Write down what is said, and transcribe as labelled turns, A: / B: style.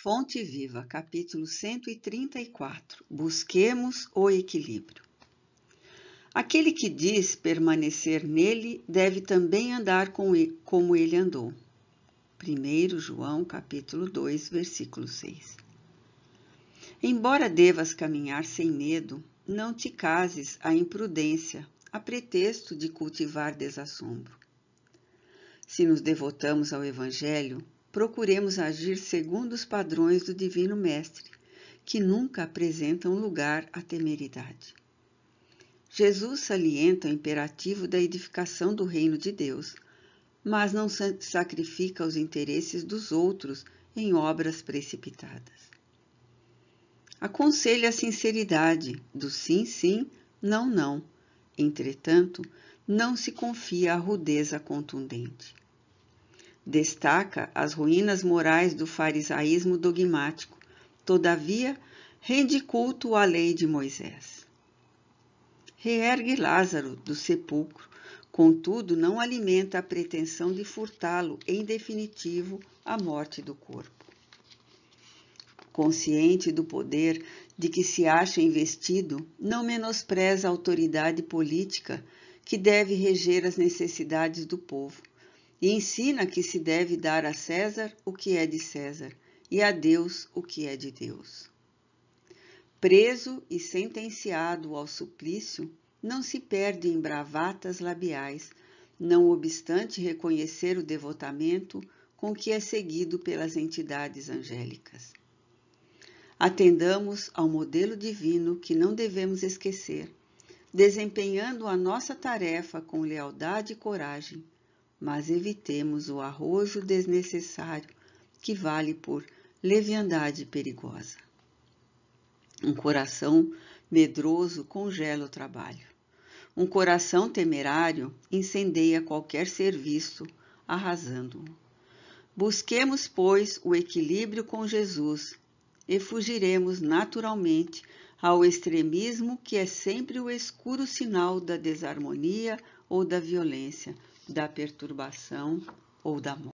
A: Fonte Viva, capítulo 134 Busquemos o equilíbrio. Aquele que diz permanecer nele deve também andar como ele andou. 1 João capítulo 2, versículo 6. Embora devas caminhar sem medo, não te cases à imprudência, a pretexto de cultivar desassombro. Se nos devotamos ao Evangelho, procuremos agir segundo os padrões do Divino Mestre, que nunca apresentam lugar à temeridade. Jesus salienta o imperativo da edificação do reino de Deus, mas não sacrifica os interesses dos outros em obras precipitadas. Aconselha a sinceridade do sim, sim, não, não. Entretanto, não se confia à rudeza contundente. Destaca as ruínas morais do farisaísmo dogmático, todavia, rende culto à lei de Moisés. Reergue Lázaro do sepulcro, contudo, não alimenta a pretensão de furtá-lo, em definitivo, à morte do corpo. Consciente do poder de que se acha investido, não menospreza a autoridade política que deve reger as necessidades do povo e ensina que se deve dar a César o que é de César e a Deus o que é de Deus. Preso e sentenciado ao suplício, não se perde em bravatas labiais, não obstante reconhecer o devotamento com que é seguido pelas entidades angélicas. Atendamos ao modelo divino que não devemos esquecer, desempenhando a nossa tarefa com lealdade e coragem mas evitemos o arrojo desnecessário que vale por leviandade perigosa. Um coração medroso congela o trabalho. Um coração temerário incendeia qualquer serviço, arrasando-o. Busquemos, pois, o equilíbrio com Jesus e fugiremos naturalmente ao extremismo que é sempre o escuro sinal da desarmonia ou da violência, da perturbação ou da morte.